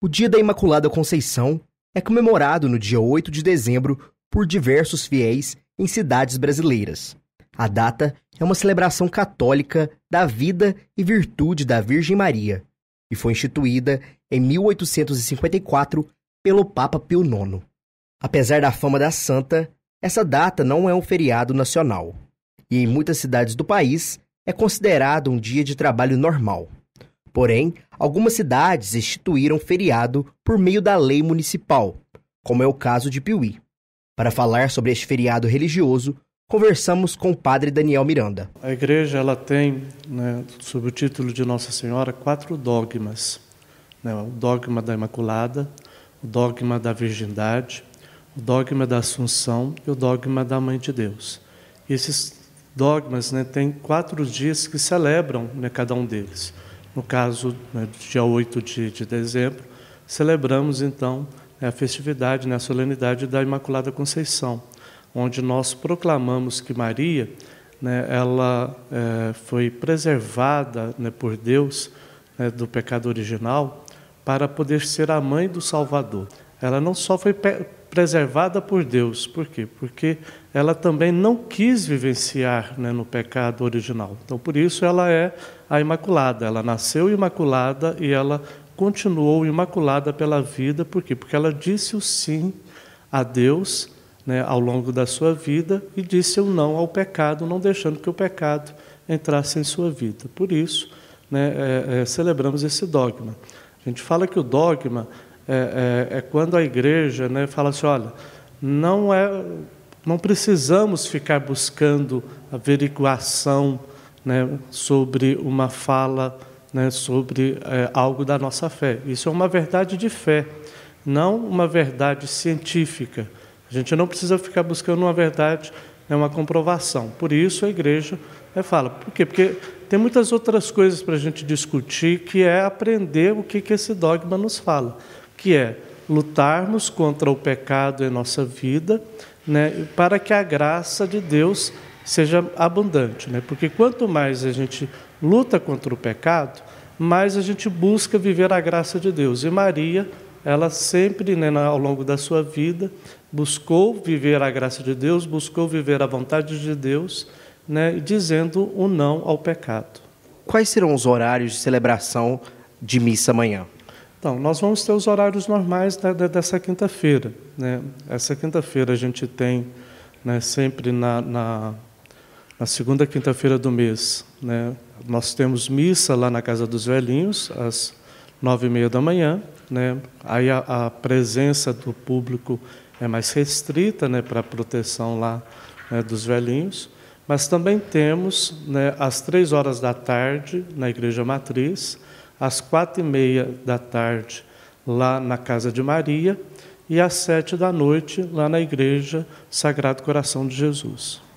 O Dia da Imaculada Conceição é comemorado no dia 8 de dezembro por diversos fiéis em cidades brasileiras. A data é uma celebração católica da vida e virtude da Virgem Maria e foi instituída em 1854 pelo Papa Pio IX. Apesar da fama da santa, essa data não é um feriado nacional e em muitas cidades do país é considerado um dia de trabalho normal. Porém, algumas cidades instituíram feriado por meio da lei municipal, como é o caso de Piuí. Para falar sobre este feriado religioso, conversamos com o padre Daniel Miranda. A igreja ela tem, né, sob o título de Nossa Senhora, quatro dogmas: né, o dogma da Imaculada, o dogma da Virgindade, o dogma da Assunção e o dogma da Mãe de Deus. E esses dogmas né, têm quatro dias que celebram né, cada um deles. No caso, né, dia 8 de, de dezembro, celebramos, então, né, a festividade, né, a solenidade da Imaculada Conceição, onde nós proclamamos que Maria, né, ela é, foi preservada né, por Deus né, do pecado original para poder ser a mãe do Salvador. Ela não só foi preservada por Deus. Por quê? Porque ela também não quis vivenciar né, no pecado original. Então, por isso, ela é a Imaculada. Ela nasceu imaculada e ela continuou imaculada pela vida. Por quê? Porque ela disse o sim a Deus né, ao longo da sua vida e disse o não ao pecado, não deixando que o pecado entrasse em sua vida. Por isso, né, é, é, celebramos esse dogma. A gente fala que o dogma é, é, é quando a igreja né, fala assim, olha, não é, não precisamos ficar buscando averiguação né, sobre uma fala, né, sobre é, algo da nossa fé. Isso é uma verdade de fé, não uma verdade científica. A gente não precisa ficar buscando uma verdade, né, uma comprovação. Por isso a igreja né, fala. Por quê? Porque tem muitas outras coisas para a gente discutir que é aprender o que, que esse dogma nos fala que é lutarmos contra o pecado em nossa vida, né, para que a graça de Deus seja abundante, né? Porque quanto mais a gente luta contra o pecado, mais a gente busca viver a graça de Deus. E Maria, ela sempre, né, ao longo da sua vida, buscou viver a graça de Deus, buscou viver a vontade de Deus, né, dizendo o um não ao pecado. Quais serão os horários de celebração de missa amanhã? Então, nós vamos ter os horários normais da, da, dessa quinta-feira. Né? Essa quinta-feira a gente tem, né, sempre na, na, na segunda quinta-feira do mês, né, nós temos missa lá na Casa dos Velhinhos, às nove e meia da manhã. Né? Aí a, a presença do público é mais restrita né, para a proteção lá né, dos velhinhos. Mas também temos, né, às três horas da tarde, na Igreja Matriz, às quatro e meia da tarde, lá na Casa de Maria, e às sete da noite, lá na Igreja Sagrado Coração de Jesus.